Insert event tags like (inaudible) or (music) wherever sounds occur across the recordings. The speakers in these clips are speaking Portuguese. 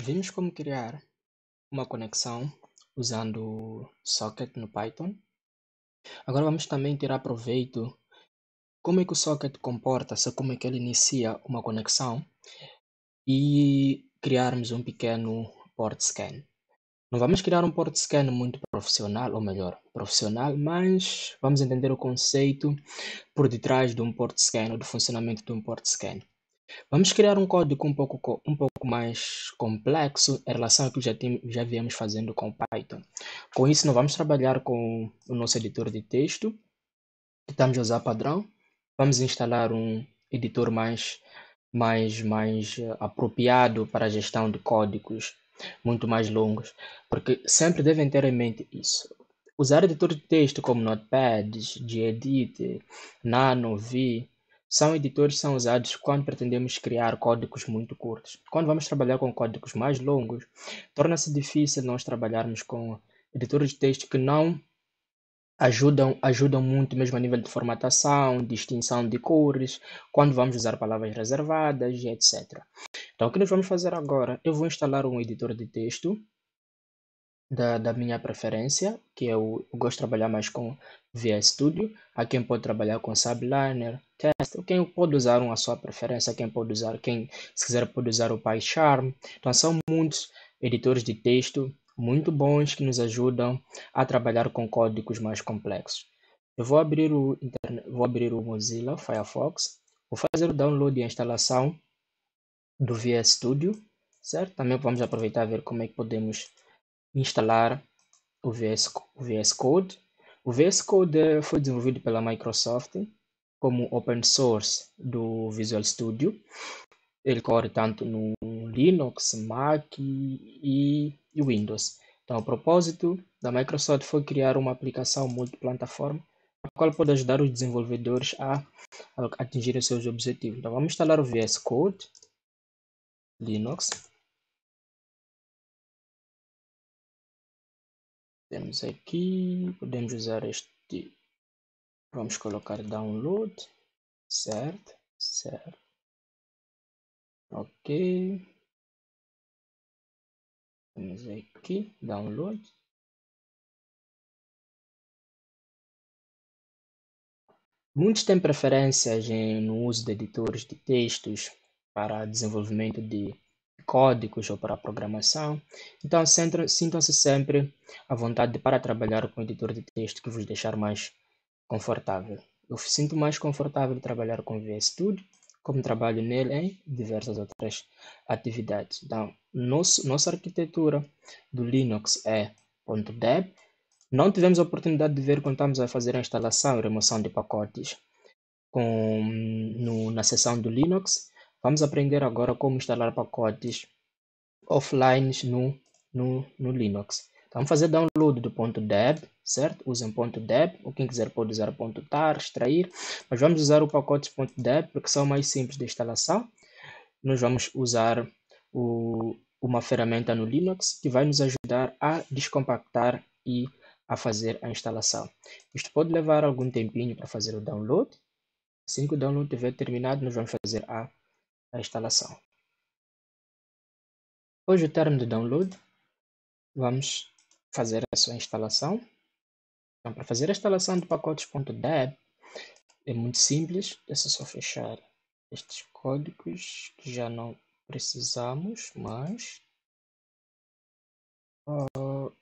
Vimos como criar uma conexão usando socket no Python. Agora vamos também tirar proveito como é que o socket comporta-se, como é que ele inicia uma conexão e criarmos um pequeno port scan. Não vamos criar um port scan muito profissional, ou melhor, profissional, mas vamos entender o conceito por detrás de um port scan ou do funcionamento de um port scan. Vamos criar um código um pouco, um pouco mais complexo em relação ao que já, tem, já viemos fazendo com Python. Com isso, não vamos trabalhar com o nosso editor de texto, que estamos a usar padrão. Vamos instalar um editor mais, mais, mais eh, apropriado para a gestão de códigos muito mais longos, porque sempre devem ter em mente isso. Usar editor de texto como Notepad, Gedit, Nano, Vi, são editores são usados quando pretendemos criar códigos muito curtos. Quando vamos trabalhar com códigos mais longos, torna-se difícil nós trabalharmos com editores de texto que não ajudam, ajudam muito mesmo a nível de formatação, distinção de cores, quando vamos usar palavras reservadas etc. Então, o que nós vamos fazer agora? Eu vou instalar um editor de texto da, da minha preferência, que eu, eu, gosto de trabalhar mais com VS Studio. Há quem pode trabalhar com Subliner, Test, quem pode usar uma sua preferência, quem pode usar, quem se quiser pode usar o PyCharm. Então são muitos editores de texto muito bons que nos ajudam a trabalhar com códigos mais complexos. Eu vou abrir o, vou abrir o Mozilla Firefox, vou fazer o download e a instalação do VS Studio, certo? Também vamos aproveitar ver como é que podemos instalar o VS, o VS Code. O VS Code eh, foi desenvolvido pela Microsoft como open source do Visual Studio. Ele corre tanto no Linux, Mac e, e Windows. Então, o propósito da Microsoft foi criar uma aplicação multiplataforma a qual pode ajudar os desenvolvedores a, a atingir seus objetivos. Então, vamos instalar o VS Code Linux. temos aqui, podemos usar este, vamos colocar download, certo, certo, ok, temos aqui, download, Muitos têm preferências no uso de editores de textos para desenvolvimento de códigos ou para programação. Então, sintam-se sempre à vontade para trabalhar com o editor de texto que vos deixar mais confortável. Eu sinto mais confortável trabalhar com VS Studio, como trabalho nele em diversas outras atividades. Então, nosso, nossa arquitetura do Linux é .deb. Não tivemos a oportunidade de ver quando estamos a fazer a instalação e remoção de pacotes com, no, na seção do Linux, Vamos aprender agora como instalar pacotes offline no, no, no Linux. Então, vamos fazer download do ponto .deb, certo? Usem ponto .deb, ou quem quiser pode usar ponto .tar, extrair, mas vamos usar o pacote .deb porque são mais simples de instalação. Nós vamos usar o, uma ferramenta no Linux que vai nos ajudar a descompactar e a fazer a instalação. Isto pode levar algum tempinho para fazer o download. Assim que o download tiver terminado, nós vamos fazer a a instalação. Hoje o termo de download, vamos fazer a sua instalação. Então, para fazer a instalação de pacotes.deb, é muito simples, é só fechar estes códigos que já não precisamos mais. vou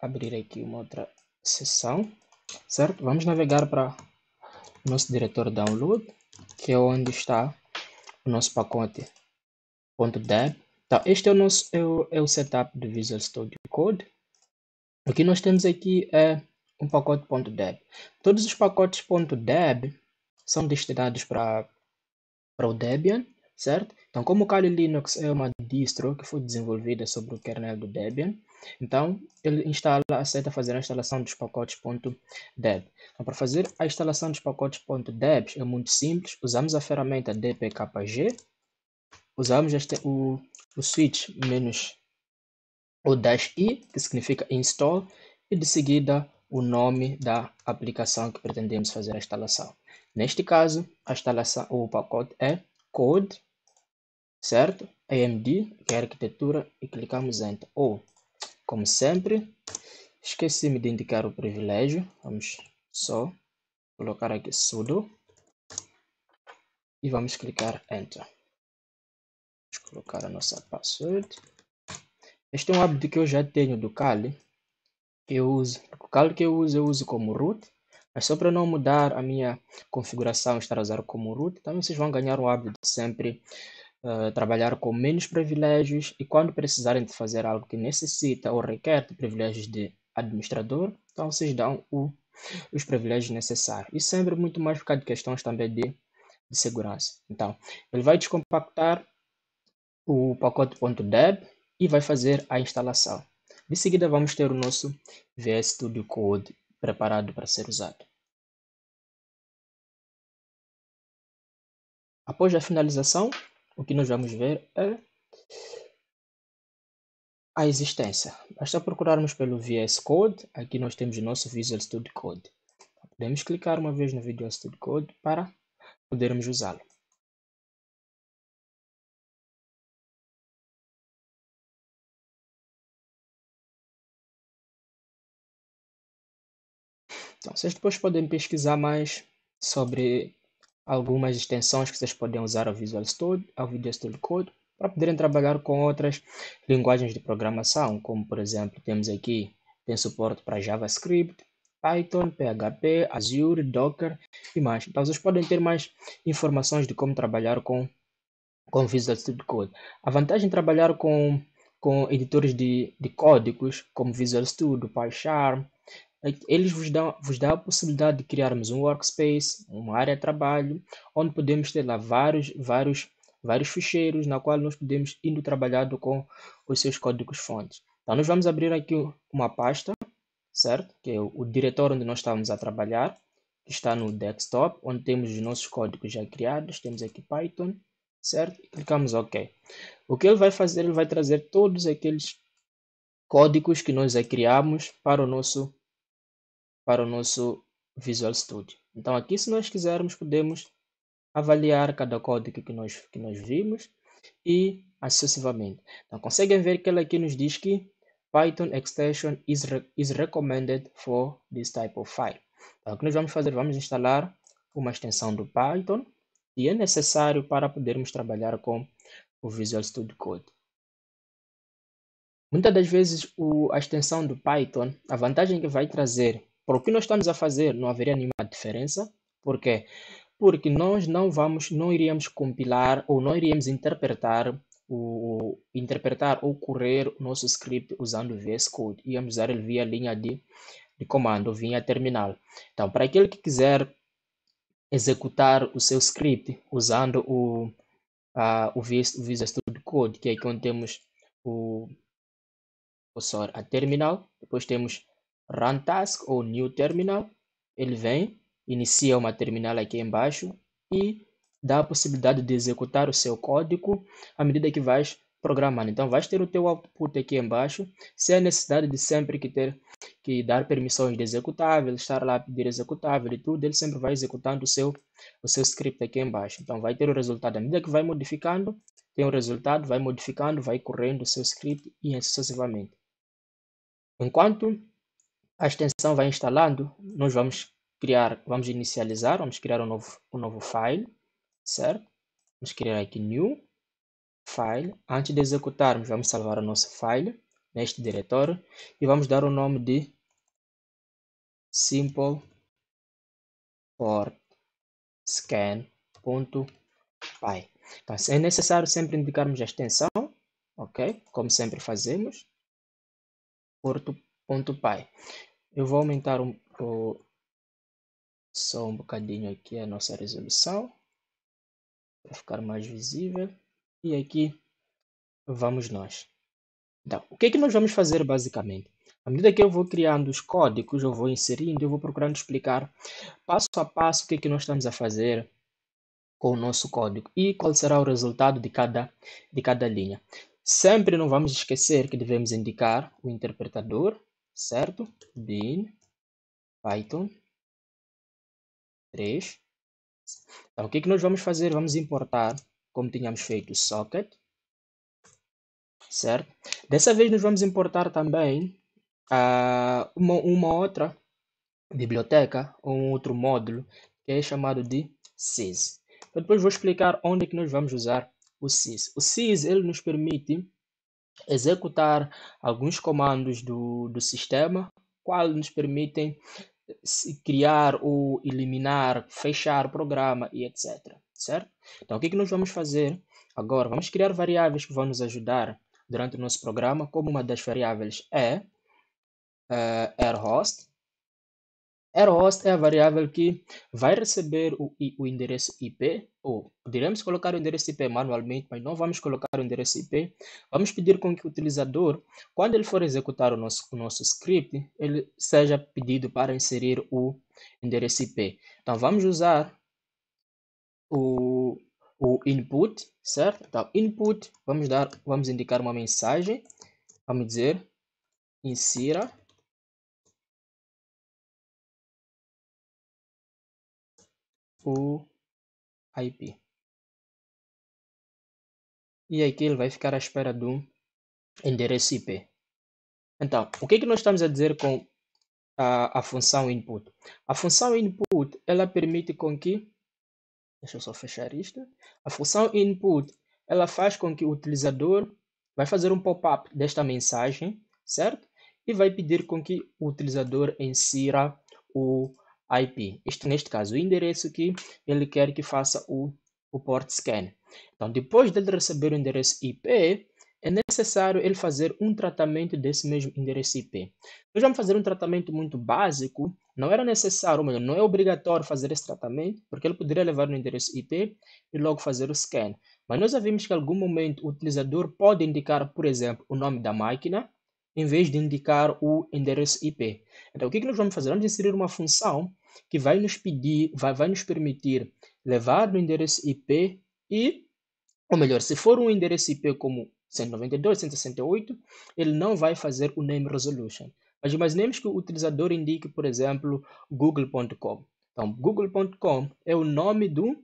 abrir aqui uma outra sessão, certo? Vamos navegar para nosso diretor download, que é onde está nosso pacote .deb. Então, tá, este é o nosso é o, é o setup do Visual Studio Code. O que nós temos aqui é um pacote .deb. Todos os pacotes .deb são destinados para para o Debian, certo? Então, como o Kali Linux é uma distro que foi desenvolvida sobre o kernel do Debian, então, ele instala, aceita fazer a instalação dos pacotes.deb. Então, para fazer a instalação dos pacotes.deb é muito simples. Usamos a ferramenta dpkg, usamos este, o, o switch menos o dash i, que significa install, e de seguida o nome da aplicação que pretendemos fazer a instalação. Neste caso, a instalação, o pacote é code, certo? AMD, que é arquitetura, e clicamos em ou como sempre, esqueci-me de indicar o privilégio. Vamos só colocar aqui sudo e vamos clicar Enter. Vamos colocar a nossa password. Este é um hábito que eu já tenho do Kali. Que eu uso. O Kali que eu uso, eu uso como root. Mas só para não mudar a minha configuração estar a usar como root, também vocês vão ganhar o hábito de sempre uh, trabalhar com menos privilégios e quando precisarem de fazer algo que necessita ou requer de privilégios de administrador, então vocês dão o, os privilégios necessários. E sempre muito mais por de questões também de, de segurança. Então, ele vai descompactar o pacote.deb e vai fazer a instalação. De seguida, vamos ter o nosso VS Studio Code preparado para ser usado. Após a finalização, o que nós vamos ver é a existência. Basta procurarmos pelo VS Code, aqui nós temos o nosso Visual Studio Code. Podemos clicar uma vez no Visual Studio Code para podermos usá-lo. Então, vocês depois podem pesquisar mais sobre algumas extensões que vocês podem usar ao Visual Studio, ao Video Studio Code, para poderem trabalhar com outras linguagens de programação, como por exemplo, temos aqui, tem suporte para JavaScript, Python, PHP, Azure, Docker e mais. Então vocês podem ter mais informações de como trabalhar com com Visual Studio Code. A vantagem de trabalhar com com editores de, de códigos como Visual Studio, PyCharm, eles vos dão, vos dão a possibilidade de criarmos um workspace, uma área de trabalho, onde podemos ter lá vários, vários, vários ficheiros na qual nós podemos ir trabalhando com os seus códigos-fontes. Então, nós vamos abrir aqui uma pasta, certo? Que é o, o diretório onde nós estávamos a trabalhar, que está no desktop, onde temos os nossos códigos já criados, temos aqui Python, certo? E clicamos OK. O que ele vai fazer? Ele vai trazer todos aqueles códigos que nós já criamos para o nosso para o nosso Visual Studio. Então aqui se nós quisermos podemos avaliar cada código que nós, que nós vimos e sucessivamente. Então conseguem ver que ela aqui nos diz que Python extension is, re is recommended for this type of file. Então o que nós vamos fazer? Vamos instalar uma extensão do Python que é necessário para podermos trabalhar com o Visual Studio Code. Muitas das vezes o, a extensão do Python, a vantagem que vai trazer para o que nós estamos a fazer não haveria nenhuma diferença. Por quê? Porque nós não vamos, não iríamos compilar ou não iríamos interpretar o interpretar ou correr o nosso script usando o VS Code. Íamos usar ele via linha de, de comando, via terminal. Então, para aquele que quiser executar o seu script usando o, uh, o, VS, o Studio Code, que é aqui onde temos o, o sorry, a terminal, depois temos Run Task ou new terminal, ele vem, inicia uma terminal aqui embaixo e dá a possibilidade de executar o seu código à medida que vais programando. Então vais ter o teu output aqui embaixo, sem a necessidade de sempre que ter que dar permissões de executável, estar lá pedir executável e tudo, ele sempre vai executando o seu o seu script aqui embaixo. Então vai ter o resultado à medida que vai modificando, tem o resultado, vai modificando, vai correndo o seu script e sucessivamente. Enquanto a extensão vai instalando, nós vamos criar, vamos inicializar, vamos criar um novo, um novo file, certo? Vamos criar aqui new file. Antes de executarmos, vamos salvar o nosso file neste diretório e vamos dar o nome de simple port scan.py. Então, é necessário sempre indicarmos a extensão, ok? Como sempre fazemos, porto.py. Eu vou aumentar um, o, só um bocadinho aqui a nossa resolução para ficar mais visível. E aqui vamos nós. Então, o que é que nós vamos fazer basicamente? À medida que eu vou criando os códigos, eu vou inserindo, eu vou procurando explicar passo a passo o que é que nós estamos a fazer com o nosso código e qual será o resultado de cada, de cada linha. Sempre não vamos esquecer que devemos indicar o interpretador certo? Bin Python 3. Então, tá, o que, que nós vamos fazer? Vamos importar, como tínhamos feito, o socket, certo? Dessa vez nós vamos importar também uh, uma, uma outra biblioteca, ou um outro módulo, que é chamado de sys. Eu então, depois vou explicar onde é que nós vamos usar o sys. O sys, ele nos permite executar alguns comandos do, do sistema, qual nos permitem criar ou eliminar, fechar o programa e etc. Certo? Então, o que, que nós vamos fazer agora? Vamos criar variáveis que vão nos ajudar durante o nosso programa, como uma das variáveis é uh, eh, AirHost, RHost é a variável que vai receber o, o endereço IP, ou poderemos colocar o endereço IP manualmente, mas não vamos colocar o endereço IP. Vamos pedir com que o utilizador, quando ele for executar o nosso, o nosso script, ele seja pedido para inserir o endereço IP. Então, vamos usar o, o input, certo? Então, input, vamos, dar, vamos indicar uma mensagem, vamos dizer, insira o IP. E aqui ele vai ficar à espera do endereço IP. Então, o que, é que nós estamos a dizer com a, a função input? A função input, ela permite com que... Deixa eu só fechar isto. A função input, ela faz com que o utilizador vai fazer um pop-up desta mensagem, certo? E vai pedir com que o utilizador insira o IP. Este, neste caso, o endereço que ele quer que faça o, o port scan. Então, depois dele receber o endereço IP, é necessário ele fazer um tratamento desse mesmo endereço IP. Nós então, vamos fazer um tratamento muito básico, não era necessário, ou melhor, não é obrigatório fazer esse tratamento, porque ele poderia levar no endereço IP e logo fazer o scan. Mas nós já vimos que em algum momento o utilizador pode indicar, por exemplo, o nome da máquina, em vez de indicar o endereço IP. Então, o que, que nós vamos fazer? Vamos inserir uma função que vai nos pedir, vai, vai nos permitir levar do endereço IP e, ou melhor, se for um endereço IP como 192, 168, ele não vai fazer o name resolution. Mas imaginemos que o utilizador indique, por exemplo, google.com. Então, google.com é o nome do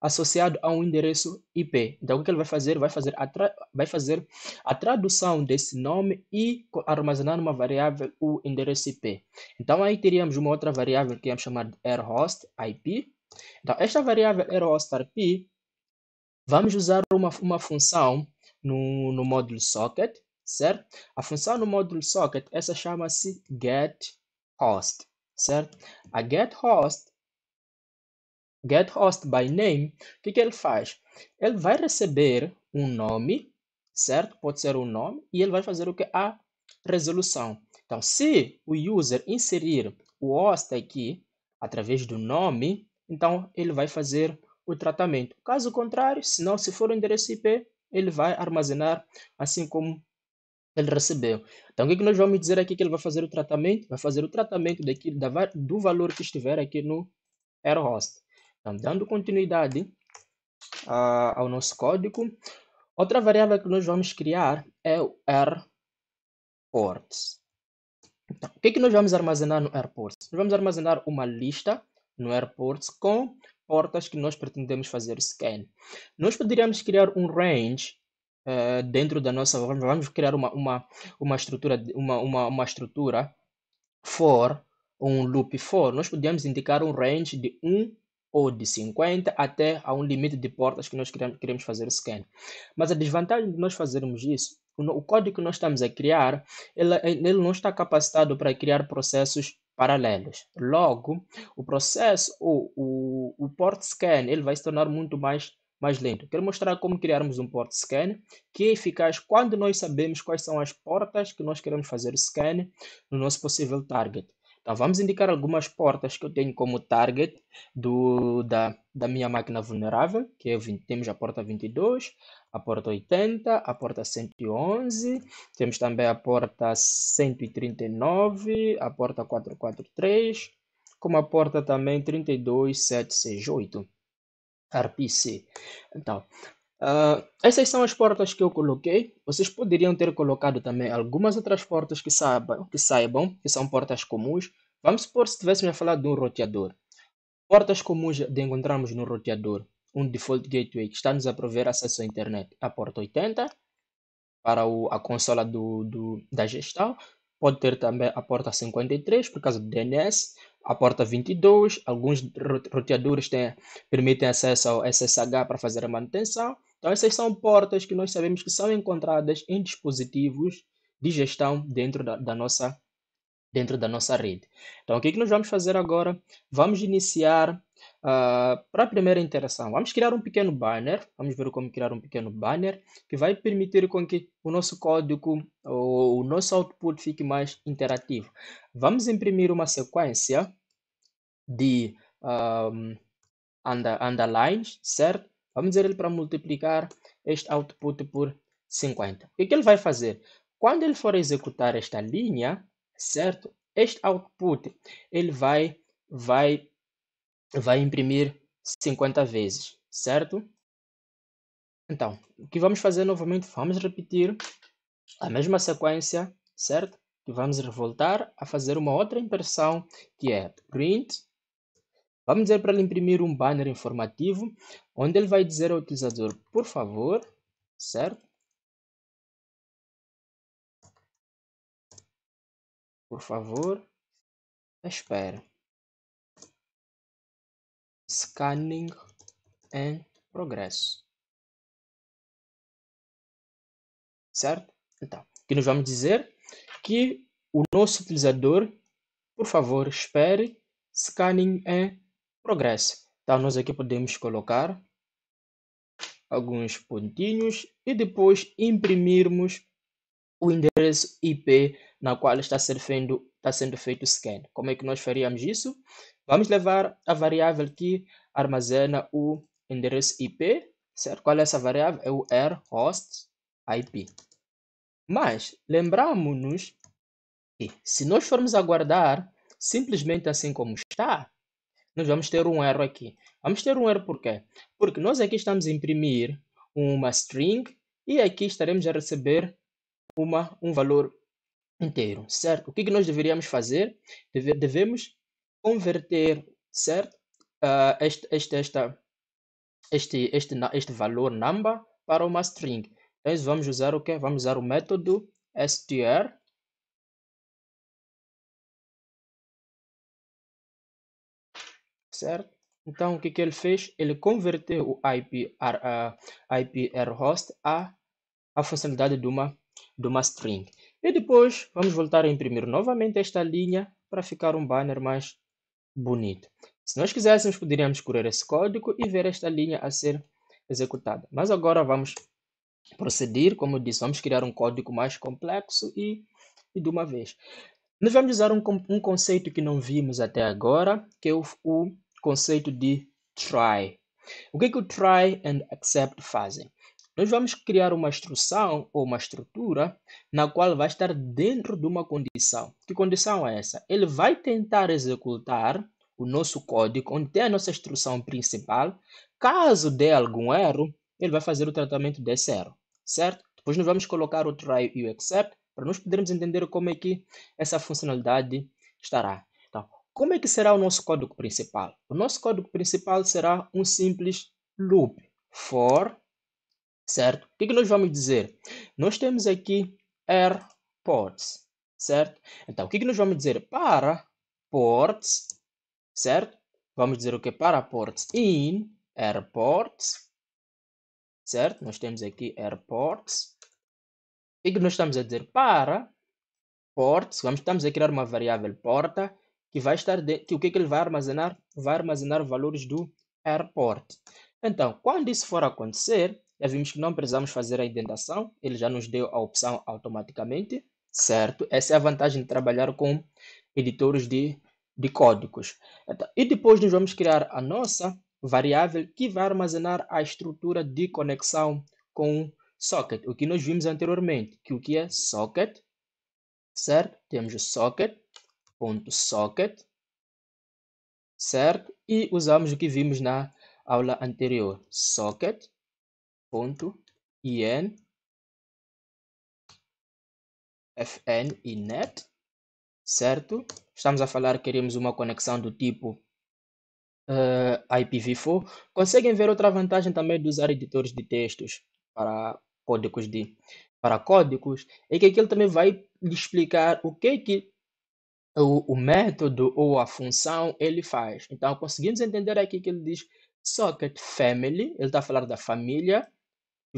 associado a um endereço IP. Então, o que ele vai fazer? Vai fazer a, vai fazer a tradução desse nome e armazenar uma variável, o endereço IP. Então, aí teríamos uma outra variável que vamos é chamar de airhost IP. Então, esta variável airhost IP, vamos usar uma, uma função no, no módulo socket, certo? A função no módulo socket, essa chama-se getHost, certo? A getHost getHostByName, by name, o que, que ele faz? Ele vai receber um nome, certo? Pode ser um nome, e ele vai fazer o que? A resolução. Então, se o user inserir o host aqui através do nome, então ele vai fazer o tratamento. Caso contrário, se não, se for o endereço IP, ele vai armazenar assim como ele recebeu. Então, o que, que nós vamos dizer aqui que ele vai fazer o tratamento? Vai fazer o tratamento daqui, da, do valor que estiver aqui no AirHost. Então, dando continuidade uh, ao nosso código, outra variável que nós vamos criar é o airports. Então, o que, é que nós vamos armazenar no airports? Nós vamos armazenar uma lista no airports com portas que nós pretendemos fazer scan. Nós poderíamos criar um range uh, dentro da nossa vamos criar uma uma uma estrutura uma uma, uma estrutura for um loop for nós podemos indicar um range de 1 ou de 50 até a um limite de portas que nós queremos fazer o scan. Mas a desvantagem de nós fazermos isso, o código que nós estamos a criar, ele, ele não está capacitado para criar processos paralelos. Logo, o processo, o, o, o port scan, ele vai se tornar muito mais mais lento. Quero mostrar como criarmos um port scan que é eficaz quando nós sabemos quais são as portas que nós queremos fazer o scan no nosso possível target. Então, vamos indicar algumas portas que eu tenho como target do, da, da minha máquina vulnerável, que é 20, temos a porta 22, a porta 80, a porta 111, temos também a porta 139, a porta 443, como a porta também 32768. RPC. Então, Uh, essas são as portas que eu coloquei. Vocês poderiam ter colocado também algumas outras portas que saibam, que, saibam, que são portas comuns. Vamos supor se tivéssemos a falar de um roteador. Portas comuns de encontrarmos no roteador. Um default gateway que está-nos a prover acesso à internet. A porta 80 para o, a consola do, do, da gestão. Pode ter também a porta 53 por causa do DNS a porta 22, alguns roteadores têm, permitem acesso ao SSH para fazer a manutenção. Então, essas são portas que nós sabemos que são encontradas em dispositivos de gestão dentro da, da nossa, dentro da nossa rede. Então, o que, é que nós vamos fazer agora? Vamos iniciar Uh, ah, para a primeira interação, vamos criar um pequeno banner. Vamos ver como criar um pequeno banner que vai permitir com que o nosso código ou o nosso output fique mais interativo. Vamos imprimir uma sequência de um, under, underlines, certo? Vamos dizer ele para multiplicar este output por 50. O que ele vai fazer? Quando ele for executar esta linha, certo? Este output ele vai vai vai imprimir 50 vezes, certo? Então, o que vamos fazer novamente? Vamos repetir a mesma sequência, certo? E vamos voltar a fazer uma outra impressão, que é print. Vamos dizer para ele imprimir um banner informativo, onde ele vai dizer ao utilizador, por favor, certo? Por favor, espera. Scanning and Progress. Certo? Então, que nos vamos dizer que o nosso utilizador, por favor, espere Scanning and Progress. Então, nós aqui podemos colocar alguns pontinhos e depois imprimirmos o endereço IP na qual está sendo, feito, está sendo feito o scan. Como é que nós faríamos isso? Vamos levar a variável que armazena o endereço IP, certo? Qual é essa variável? É o rhost IP. Mas, lembramos-nos que se nós formos aguardar simplesmente assim como está, nós vamos ter um erro aqui. Vamos ter um erro por quê? Porque nós aqui estamos a imprimir uma string e aqui estaremos a receber uma, um valor inteiro, certo? O que, que nós deveríamos fazer? Deve, devemos converter, certo? Uh, este, este, esta, este, este, este valor number para uma string. Então vamos usar o que? Vamos usar o método str certo? Então, o que, que ele fez? Ele converteu o IPR, uh, ah, IPR host a, a funcionalidade de uma, de uma string. E depois, vamos voltar a imprimir novamente esta linha para ficar um banner mais Bonito. Se nós quiséssemos, poderíamos correr esse código e ver esta linha a ser executada. Mas agora vamos proceder, como eu disse, vamos criar um código mais complexo e, e de uma vez. Nós vamos usar um, um conceito que não vimos até agora, que é o, o conceito de try. O que, é que o try and accept fazem? Nós vamos criar uma instrução ou uma estrutura na qual vai estar dentro de uma condição. Que condição é essa? Ele vai tentar executar o nosso código, onde tem a nossa instrução principal. Caso dê algum erro, ele vai fazer o tratamento desse erro, certo? Depois nós vamos colocar o try e o except para nós podermos entender como é que essa funcionalidade estará. Então, como é que será o nosso código principal? O nosso código principal será um simples loop for certo? O que, é que nós vamos dizer? Nós temos aqui airports, certo? Então, o que, é que nós vamos dizer? Para ports, certo? Vamos dizer o que? Para ports in airports, certo? Nós temos aqui airports. E é que nós estamos a dizer? Para ports, vamos, estamos a criar uma variável porta, que vai estar, de, que o que, que ele vai armazenar? Vai armazenar valores do airport. Então, quando isso for acontecer, já vimos que não precisamos fazer a indentação, ele já nos deu a opção automaticamente, certo? Essa é a vantagem de trabalhar com editores de, de códigos. Então, e depois nós vamos criar a nossa variável que vai armazenar a estrutura de conexão com o socket, o que nós vimos anteriormente, que o que é socket, certo? Temos o socket, ponto socket, certo? E usamos o que vimos na aula anterior, socket, ponto, IN, FN e NET, certo? Estamos a falar que queremos uma conexão do tipo uh, eh, IPv4. Conseguem ver outra vantagem também de usar editores de textos para códigos de para códigos é que aquilo também vai lhe explicar o que que o, o, método ou a função ele faz. Então conseguimos entender aqui que ele diz socket family, ele está a falar da família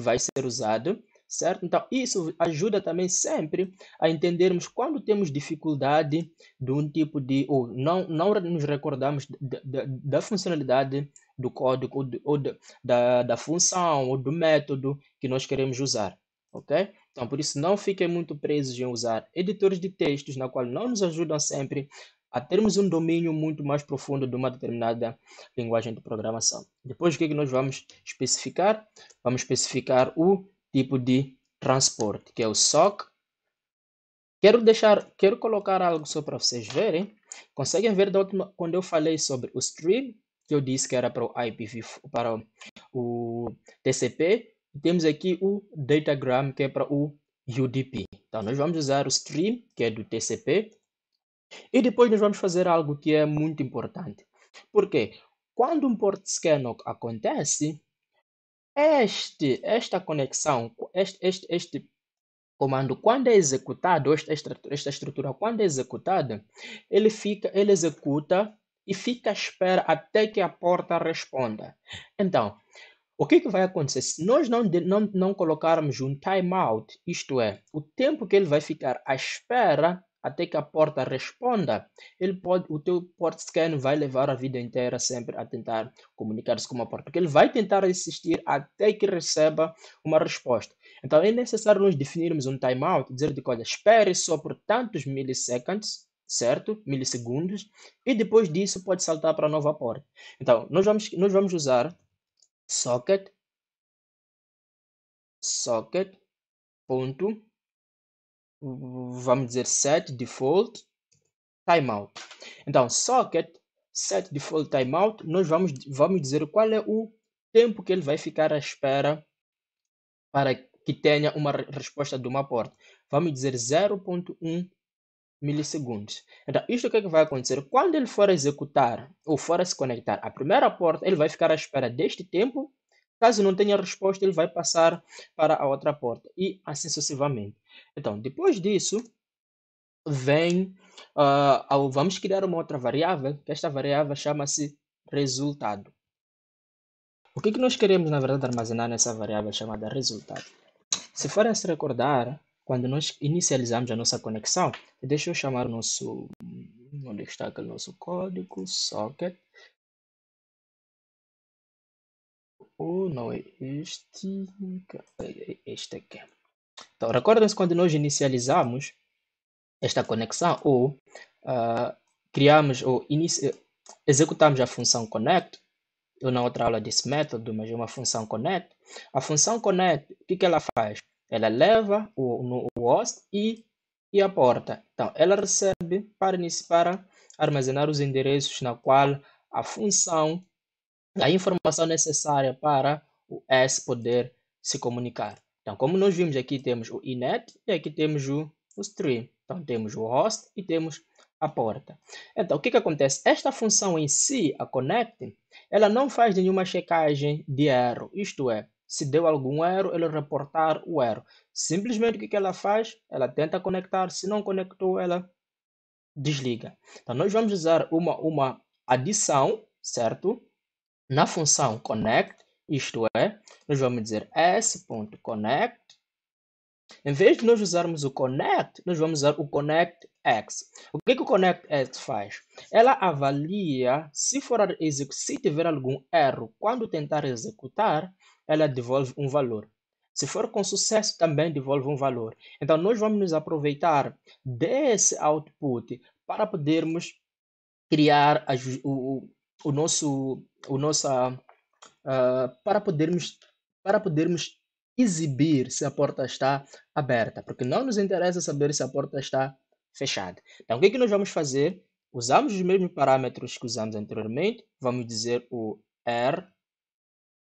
vai ser usado, certo? Então, isso ajuda também sempre a entendermos quando temos dificuldade de um tipo de. ou não, não nos recordamos da, da, da funcionalidade do código ou, de, ou de, da, da função ou do método que nós queremos usar, ok? Então, por isso, não fiquem muito presos em usar editores de textos, na qual não nos ajudam sempre a termos um domínio muito mais profundo de uma determinada linguagem de programação. Depois, o que, é que nós vamos especificar? Vamos especificar o tipo de transporte, que é o SOC. Quero deixar, quero colocar algo só para vocês verem. Conseguem ver da última, quando eu falei sobre o stream, que eu disse que era para o IPv, para o TCP. Temos aqui o datagram, que é para o UDP. Então, nós vamos usar o stream, que é do TCP, e depois nós vamos fazer algo que é muito importante. Porque quando um port scan acontece, este, esta conexão, este, este, este comando, quando é executado, esta, esta estrutura, quando é executada, ele, fica, ele executa e fica à espera até que a porta responda. Então, o que, é que vai acontecer? Se nós não, não, não colocarmos um timeout, isto é, o tempo que ele vai ficar à espera até que a porta responda, ele pode, o teu port scan vai levar a vida inteira sempre a tentar comunicar-se com a porta, porque ele vai tentar insistir até que receba uma resposta. Então é necessário nós definirmos um timeout, dizer de coisa, espere só por tantos milissegundos, certo? Milissegundos, e depois disso pode saltar para a nova porta. Então, nós vamos, nós vamos usar socket socket ponto vamos dizer set default timeout. Então, socket set default timeout, nós vamos, vamos dizer qual é o tempo que ele vai ficar à espera para que tenha uma resposta de uma porta. Vamos dizer 0.1 milissegundos. Então, isto o que, é que vai acontecer? Quando ele for executar ou for se conectar à primeira porta, ele vai ficar à espera deste tempo. Caso não tenha resposta, ele vai passar para a outra porta e assim sucessivamente. Então, depois disso, vem, uh, vamos criar uma outra variável, que esta variável chama-se resultado. O que, que nós queremos, na verdade, armazenar nessa variável chamada resultado? Se forem se recordar, quando nós inicializamos a nossa conexão, deixa eu chamar o nosso, onde está aquele o nosso código, socket, ou oh, não é este, é este aqui. Então, recordam-se quando nós inicializamos esta conexão ou uh, criamos ou executamos a função connect, eu na outra aula desse método, mas é uma função connect. A função connect, o que, que ela faz? Ela leva o, no, o host e, e a porta. Então, ela recebe para, para armazenar os endereços na qual a função, a informação necessária para o S poder se comunicar. Então, como nós vimos, aqui temos o init e aqui temos o, o stream. Então, temos o host e temos a porta. Então, o que, que acontece? Esta função em si, a connect, ela não faz nenhuma checagem de erro. Isto é, se deu algum erro, ele reportar o erro. Simplesmente o que, que ela faz? Ela tenta conectar, se não conectou, ela desliga. Então, nós vamos usar uma, uma adição, certo? Na função connect, isto é, nós vamos dizer s.connect. Em vez de nós usarmos o connect, nós vamos usar o connectX. O que, é que o connectX faz? Ela avalia se, for se tiver algum erro quando tentar executar, ela devolve um valor. Se for com sucesso, também devolve um valor. Então, nós vamos nos aproveitar desse output para podermos criar a, o, o, nosso, o nossa ah, para podermos para podermos exibir se a porta está aberta, porque não nos interessa saber se a porta está fechada. Então, o que, é que nós vamos fazer? Usamos os mesmos parâmetros que usamos anteriormente, vamos dizer o R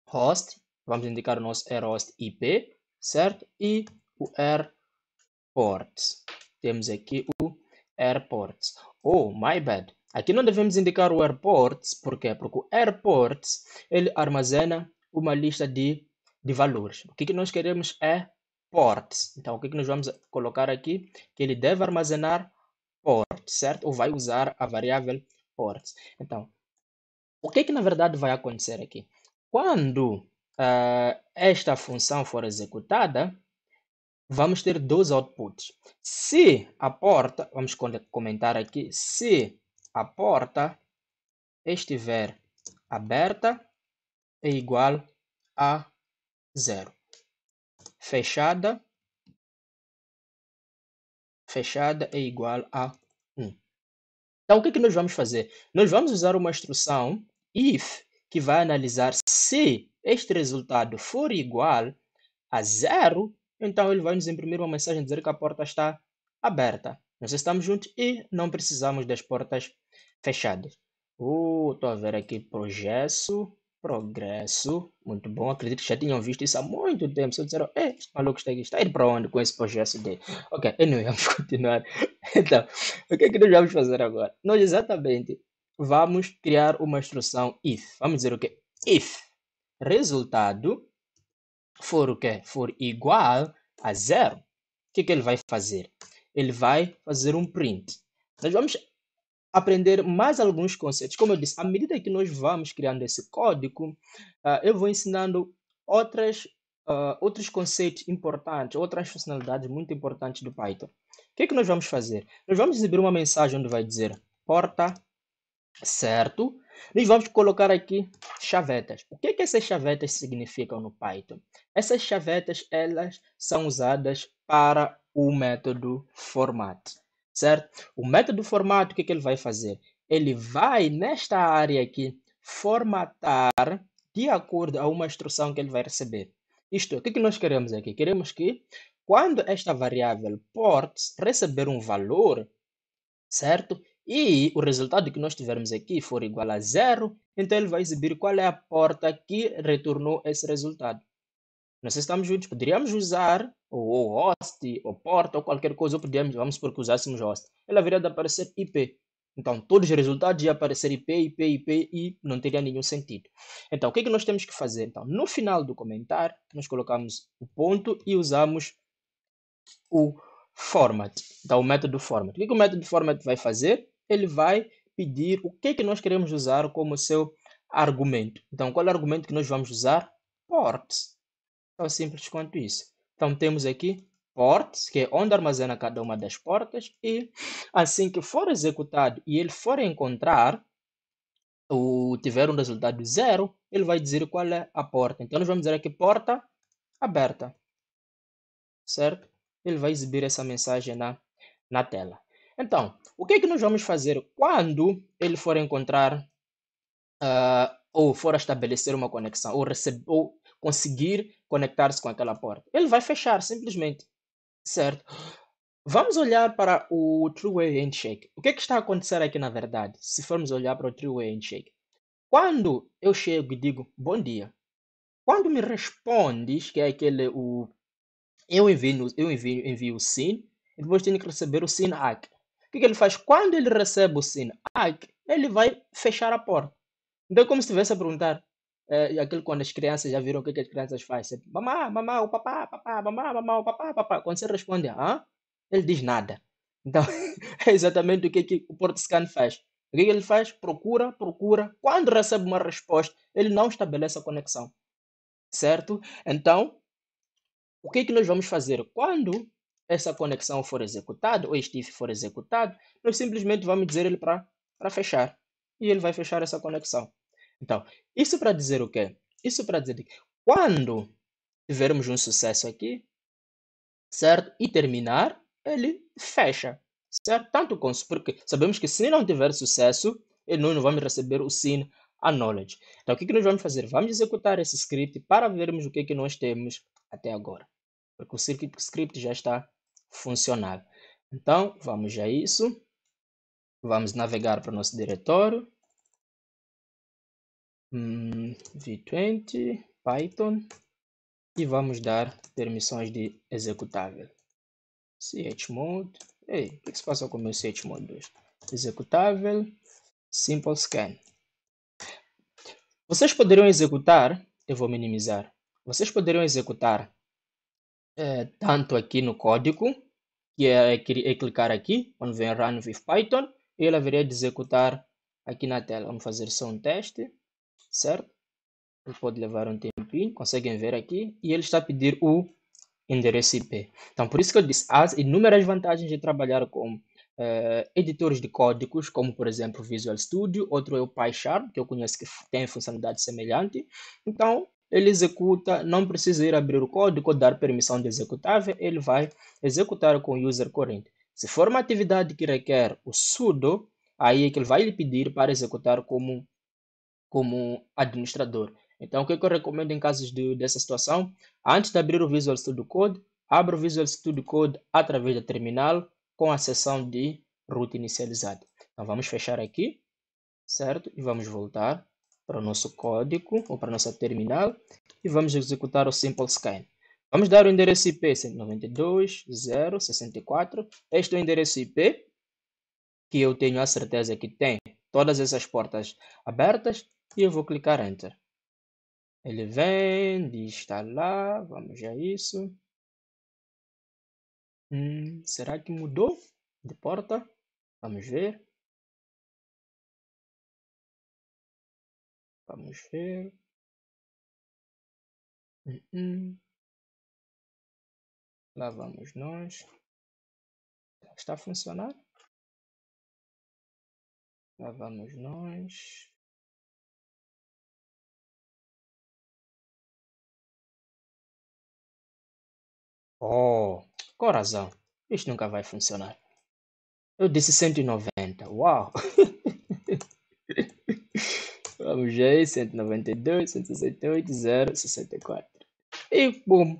host, vamos indicar o nosso R host IP, certo? E o R port. Temos aqui o airports. Ou, oh, my bad, Aqui não devemos indicar o airports, por quê? Porque o airports ele armazena uma lista de, de valores. O que, que nós queremos é ports. Então, o que, que nós vamos colocar aqui? Que ele deve armazenar port, certo? Ou vai usar a variável ports. Então, o que, que na verdade vai acontecer aqui? Quando uh, esta função for executada, vamos ter dois outputs. Se a porta, vamos comentar aqui, se a porta estiver aberta é igual a zero. Fechada, fechada é igual a 1. Então, o que, que nós vamos fazer? Nós vamos usar uma instrução if, que vai analisar se este resultado for igual a zero, então ele vai nos imprimir uma mensagem dizer que a porta está aberta. Nós estamos juntos e não precisamos das portas fechadas. Uh, tô a ver aqui projeto, progresso. Muito bom, acredito que já tinham visto isso há muito tempo. Só disseram, é, este maluco está aqui, está indo para onde com esse projeto dele? Ok, (laughs) e não vamos continuar. (laughs) Então, o que é que nós vamos fazer agora? Nós exatamente vamos criar uma instrução if. Vamos dizer o quê? If resultado for o quê? For igual a zero. O que, é que ele vai fazer? ele vai fazer um print. Nós vamos aprender mais alguns conceitos. Como eu disse, à medida que nós vamos criando esse código, uh, eu vou ensinando outras, uh, outros conceitos importantes, outras funcionalidades muito importantes do Python. O que, é que nós vamos fazer? Nós vamos exibir uma mensagem onde vai dizer porta certo. Nós vamos colocar aqui chavetas. O que, é que essas chavetas significam no Python? Essas chavetas elas são usadas para o método format certo? O método format o que, é que ele vai fazer? Ele vai, nesta área aqui, formatar de acordo a uma instrução que ele vai receber. Isto, o que, é que nós queremos aqui? Queremos que, quando esta variável port receber um valor, certo? E o resultado que nós tivermos aqui for igual a zero, então ele vai exibir qual é a porta que retornou esse resultado. Não sei se estamos juntos. Poderíamos usar ou, host, ou porta, ou qualquer coisa, ou podíamos, vamos supor que usássemos host. Ela viria de aparecer IP. Então, todos os resultados iam aparecer IP, IP, IP e não teria nenhum sentido. Então, o que é que nós temos que fazer? Então, no final do comentário, nós colocamos o ponto e usamos o format. Então, o método format. O que, é que o método format vai fazer? Ele vai pedir o que é que nós queremos usar como seu argumento. Então, qual é o argumento que nós vamos usar? Ports. Tão é simples quanto isso. Então temos aqui portes, que é onde armazena cada uma das portas, e assim que for executado e ele for encontrar, o, tiver um resultado zero, ele vai dizer qual é a porta. Então nós vamos dizer aqui porta aberta, certo? Ele vai exibir essa mensagem na, na tela. Então, o que é que nós vamos fazer quando ele for encontrar uh, ou for estabelecer uma conexão ou, recebe, ou conseguir conectar-se com aquela porta. Ele vai fechar, simplesmente. Certo? Vamos olhar para o three-way handshake. O que, é que, está a acontecer aqui na verdade, se formos olhar para o three-way handshake? Quando eu chego e digo bom dia, quando me respondes, que é aquele o eu envio, eu envio, envio o SIN, e depois tenho que receber o SIN ack. O que, é que ele faz? Quando ele recebe o SIN ack, ele vai fechar a porta. Então é como se estivesse a perguntar: é, aquilo quando as crianças já viram o que, que as crianças fazem. Mamá, mamá, o papá, papá, mamá, mamá, o papá, papá. Quando você responde, hã? Ele diz nada. Então, (laughs) é exatamente o que, é que o Porto Scan faz. O que, é que ele faz? Procura, procura. Quando recebe uma resposta, ele não estabelece a conexão. Certo? Então, o que, é que nós vamos fazer? Quando essa conexão for executada, ou este if for executado, nós simplesmente vamos dizer ele para fechar. E ele vai fechar essa conexão. Então, isso para dizer o quê? Isso para dizer que quando tivermos um sucesso aqui, certo? E terminar, ele fecha, certo? Tanto com, porque sabemos que se não tiver sucesso, nós não vamos receber o sin a knowledge. Então, o que, que nós vamos fazer? Vamos executar esse script para vermos o que, que nós temos até agora. Porque o script já está funcionando. Então, vamos a isso. Vamos navegar para o nosso diretório. Hum, v20 python e vamos dar permissões de executável chmod ei, o que se passa com o meu chmod 2? executável simple scan vocês poderiam executar eu vou minimizar vocês poderiam executar é, tanto aqui no código que é, é, é clicar aqui quando vem run with python e ela viria de executar aqui na tela vamos fazer só um teste certo? Ele pode levar um tempinho, conseguem ver aqui, e ele está a pedir o endereço IP. Então, por isso que eu disse, há inúmeras vantagens de trabalhar com uh, editores de códigos, como por exemplo Visual Studio, outro é o PyCharm, que eu conheço que tem funcionalidade semelhante. Então, ele executa, não precisa ir abrir o código, dar permissão de executável, ele vai executar com o user corrente. Se for uma atividade que requer o sudo, aí é que ele vai lhe pedir para executar como como administrador. Então, o que, eu recomendo em casos de, dessa situação? Antes de abrir o Visual Studio Code, abra o Visual Studio Code através da terminal com a seção de root inicializada. Então, vamos fechar aqui, certo? E vamos voltar para o nosso código ou para a nossa terminal e vamos executar o simple scan. Vamos dar o endereço IP 192.0.64. Este é o endereço IP que eu tenho a certeza que tem todas essas portas abertas e eu vou clicar Enter. Ele vem, diz está lá, vamos a isso. Hum, será que mudou de porta? Vamos ver. Vamos ver. Hum, hum. Lá vamos nós. Está a funcionar? Lá vamos nós. Oh, coração, isto nunca vai funcionar. Eu disse 190, uau! (laughs) Vamos aí, 192, 168, 0, 64. E bum!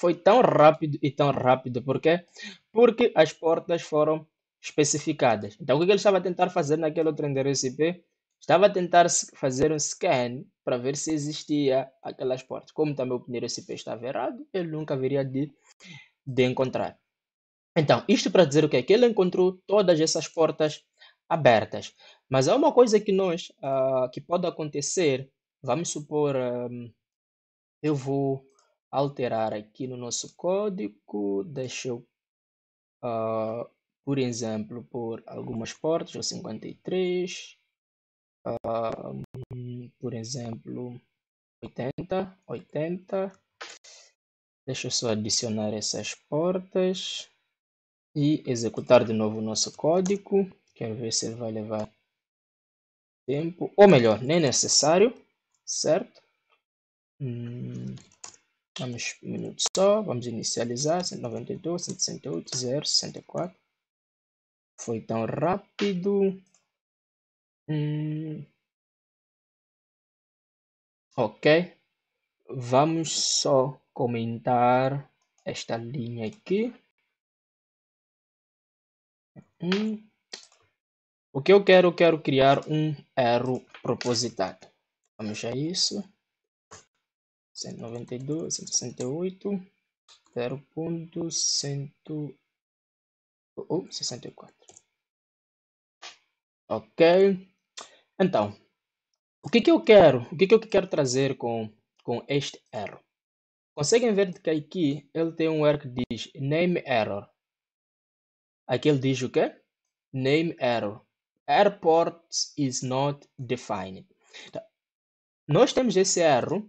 Foi tão rápido e tão rápido, por quê? Porque as portas foram especificadas. Então, o que ele estava a tentar fazer naquele outro endereço IP? Estava a tentar fazer um scan para ver se existia aquelas portas. Como também o pneu SP estava errado, ele nunca haveria de, de encontrar. Então, isto para dizer o quê? Que ele encontrou todas essas portas abertas. Mas há uma coisa que nós, uh, que pode acontecer, vamos supor, ah, eu vou alterar aqui no nosso código, deixa eu, uh, por exemplo, por algumas portas, ou 53, Uh, por exemplo, 80, 80. Deixa eu só adicionar essas portas e executar de novo o nosso código. Quero ver se vai levar tempo, ou melhor, nem necessário, certo? Hum, vamos um minuto só, vamos inicializar, 192, 168, 0, 64. Foi tão rápido, Hum. ok, vamos só comentar esta linha aqui. Hum, o que eu quero, quero criar um erro propositado. Vamos já isso. 192, 168, cento ou uh, e quatro. Ok. Então, o que, que eu quero? O que, que eu quero trazer com, com este erro? Conseguem ver que aqui ele tem um erro que diz name error. Aqui ele diz o quê? Name error. Airport is not defined. Então, nós temos esse erro.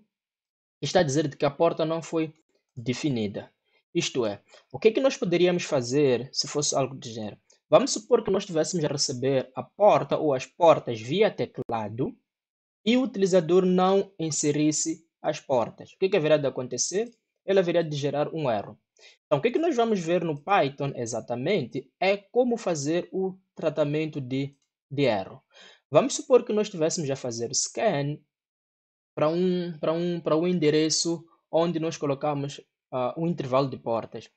Está a dizer que a porta não foi definida. Isto é, o que, que nós poderíamos fazer se fosse algo do gênero? Vamos supor que nós tivéssemos a receber a porta ou as portas via teclado e o utilizador não inserisse as portas. O que, que haverá de acontecer? Ele haveria de gerar um erro. Então, o que, que nós vamos ver no Python exatamente é como fazer o tratamento de, de erro. Vamos supor que nós estivéssemos a fazer scan para um, para um, para um endereço onde nós colocamos uh, um intervalo de portas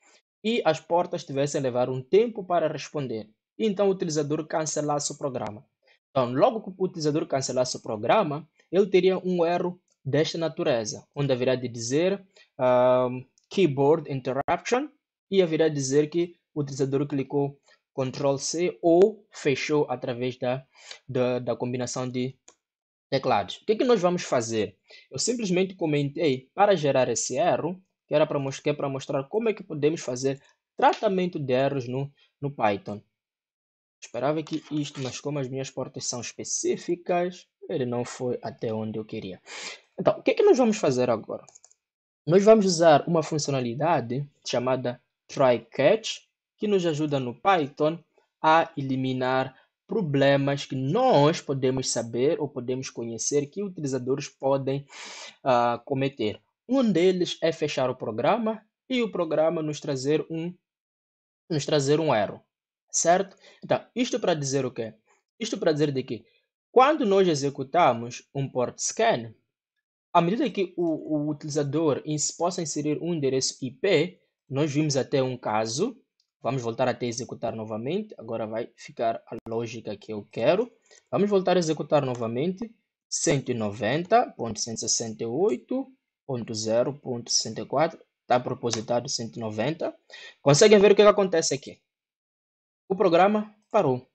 e as portas tivessem a levar um tempo para responder. Então o utilizador cancelasse o programa. Então, logo que o utilizador cancelasse o programa, ele teria um erro desta natureza, onde haveria de dizer um, keyboard interruption e haveria de dizer que o utilizador clicou Ctrl C ou fechou através da, da, da combinação de teclados. O que, é que nós vamos fazer? Eu simplesmente comentei para gerar esse erro, que era para mostrar, é mostrar como é que podemos fazer tratamento de erros no, no Python. Esperava que isto, mas como as minhas portas são específicas, ele não foi até onde eu queria. Então, o que é que nós vamos fazer agora? Nós vamos usar uma funcionalidade chamada try-catch, que nos ajuda no Python a eliminar problemas que nós podemos saber ou podemos conhecer que utilizadores podem uh, cometer. Um deles é fechar o programa e o programa nos trazer um nos trazer um erro, certo? Então, isto para dizer o quê? Isto para dizer de que quando nós executamos um port scan, à medida que o, o utilizador possa inserir um endereço IP, nós vimos até um caso, vamos voltar até executar novamente, agora vai ficar a lógica que eu quero. Vamos voltar a executar novamente, 190.168 1.0.64, está propositado 190. Conseguem ver o que, acontece aqui? O programa parou.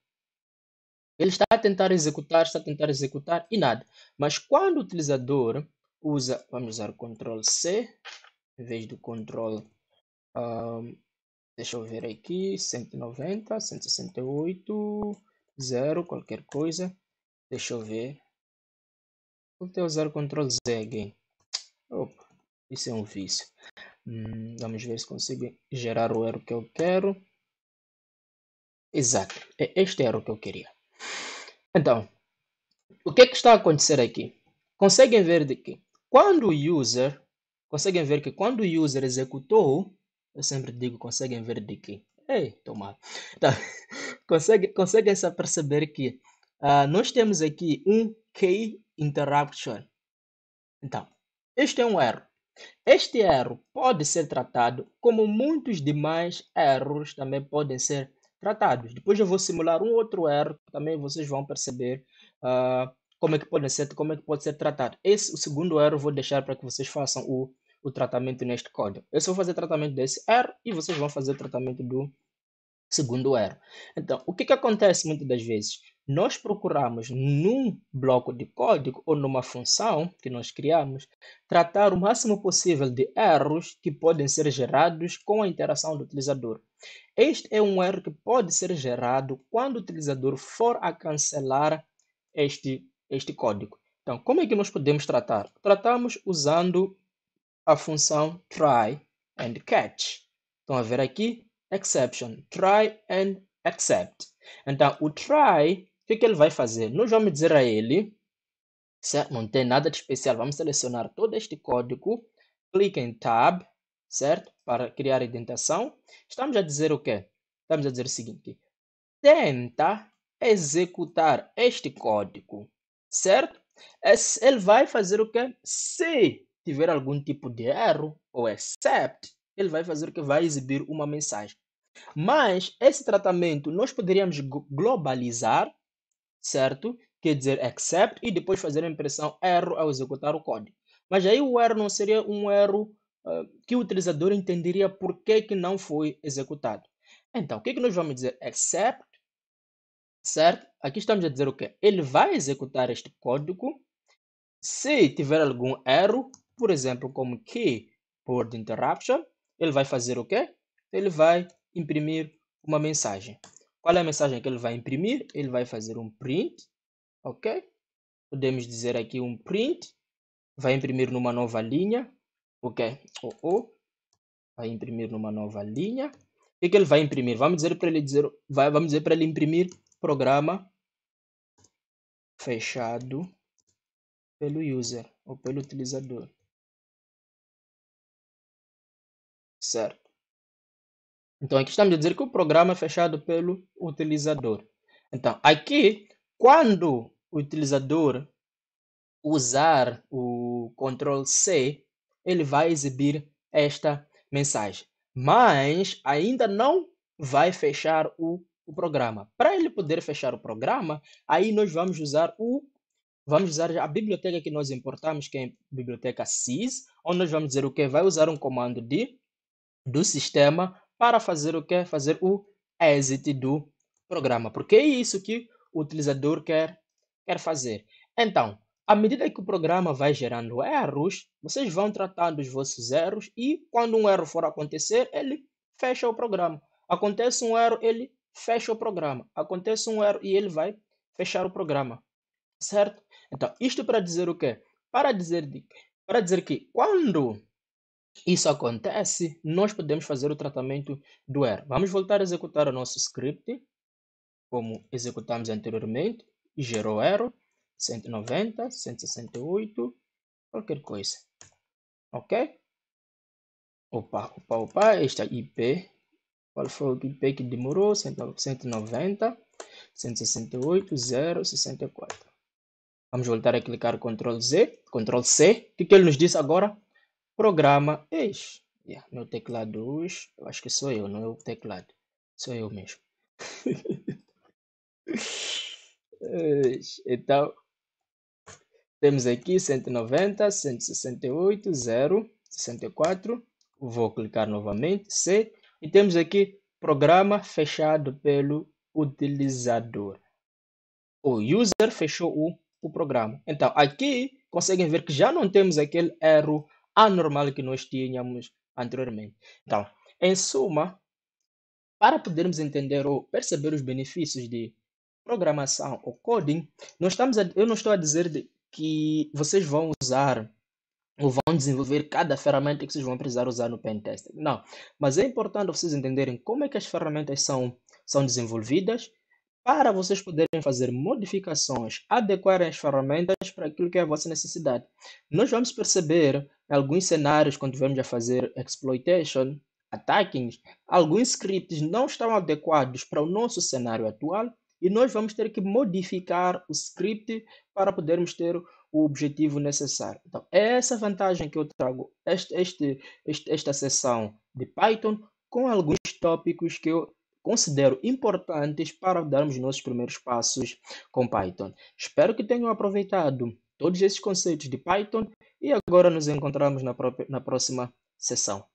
Ele está a tentar executar, está a tentar executar e nada. Mas quando o utilizador usa, vamos usar Ctrl C, em vez do Ctrl, um, deixa eu ver aqui, 190, 168, 0, qualquer coisa. Deixa eu ver. Vou ter usar Ctrl Z again. Opa, isso é um vício. Hum, vamos ver se consigo gerar o erro que eu quero. Exato, é, este era o que eu queria. Então, o que, é que está a acontecer aqui? Conseguem ver de que quando o user, conseguem ver que quando o user executou, eu sempre digo conseguem ver de que, ei, tomar, então, (laughs) conseguem consegue só perceber que uh, nós temos aqui um key interruption. Então, este é um erro. Este erro pode ser tratado como muitos demais erros também podem ser tratados. Depois eu vou simular um outro erro que também vocês vão perceber uh, como é que pode ser como é que pode ser tratado. Esse o segundo erro eu vou deixar para que vocês façam o, o tratamento neste código. Eu só vou fazer tratamento desse erro e vocês vão fazer o tratamento do segundo erro. Então, o que, que acontece muitas das vezes? nós procuramos, num bloco de código ou numa função que nós criamos, tratar o máximo possível de erros que podem ser gerados com a interação do utilizador. Este é um erro que pode ser gerado quando o utilizador for a cancelar este, este código. Então, como é que nós podemos tratar? Tratamos usando a função try and catch. Estão a ver aqui? Exception. Try and accept. Então, o try que, que ele vai fazer? Nós vamos dizer a ele, certo? não tem nada de especial, vamos selecionar todo este código, clique em Tab, certo? Para criar a indentação. Estamos a dizer o quê? Estamos a dizer o seguinte, tenta executar este código, certo? É ele vai fazer o que? Se tiver algum tipo de erro ou except, ele vai fazer o que? Vai exibir uma mensagem. Mas esse tratamento nós poderíamos globalizar certo? Quer dizer except e depois fazer a impressão erro ao executar o código. Mas aí o erro não seria um erro uh, que o utilizador entenderia por que, que não foi executado. Então, o que, que nós vamos dizer? Except, certo? Aqui estamos a dizer o quê? Ele vai executar este código se tiver algum erro, por exemplo, como key board interruption, ele vai fazer o quê? Ele vai imprimir uma mensagem. Qual é a mensagem que ele vai imprimir? Ele vai fazer um print, ok? Podemos dizer aqui um print, vai imprimir numa nova linha, ok? O, oh, o oh. vai imprimir numa nova linha. O que, que ele vai imprimir? Vamos dizer para ele dizer, vai, vamos dizer para ele imprimir programa fechado pelo user ou pelo utilizador. Certo. Então, aqui estamos a dizer que o programa é fechado pelo utilizador. Então, aqui, quando o utilizador usar o Ctrl C, ele vai exibir esta mensagem. Mas ainda não vai fechar o, o programa. Para ele poder fechar o programa, aí nós vamos usar o vamos usar a biblioteca que nós importamos, que é a biblioteca sys, onde nós vamos dizer o que vai usar um comando de do sistema para fazer o que? Fazer o exit do programa, porque é isso que o utilizador quer, quer fazer. Então, à medida que o programa vai gerando erros, vocês vão tratando os vossos erros e quando um erro for acontecer, ele fecha o programa. Acontece um erro, ele fecha o programa. Acontece um erro e ele vai fechar o programa. Certo? Então, isto para dizer o quê? Para dizer, para dizer que quando isso acontece, nós podemos fazer o tratamento do erro. Vamos voltar a executar o nosso script, como executamos anteriormente, e gerou error, 190, 168, qualquer coisa. Ok? Opa, opa, opa, este IP. Qual foi o IP que demorou? 190, 168, 0, 64. Vamos voltar a clicar Ctrl Z, Ctrl C. O que, que ele nos disse agora? programa ex. Yeah, meu teclado hoje, eu acho que sou eu, não é o teclado. Sou eu mesmo. então, temos aqui 190, 168, 0, 64. Vou clicar novamente, C. E temos aqui programa fechado pelo utilizador. O user fechou o, o programa. Então, aqui conseguem ver que já não temos aquele erro anormal que nós tínhamos anteriormente. Então, em suma, para podermos entender ou perceber os benefícios de programação ou coding, nós estamos a, eu não estou a dizer que vocês vão usar ou vão desenvolver cada ferramenta que vocês vão precisar usar no pentest. Não, mas é importante vocês entenderem como é que as ferramentas são, são desenvolvidas para vocês poderem fazer modificações, adequarem as ferramentas para aquilo que é a vossa necessidade. Nós vamos perceber em alguns cenários quando vamos a fazer exploitation, attacking, alguns scripts não estão adequados para o nosso cenário atual e nós vamos ter que modificar o script para podermos ter o objetivo necessário. Então, é essa vantagem que eu trago este, este, este esta sessão de Python com alguns tópicos que eu considero importantes para darmos nossos primeiros passos com Python. Espero que tenham aproveitado todos esses conceitos de Python e agora nos encontramos na, própria, na próxima sessão.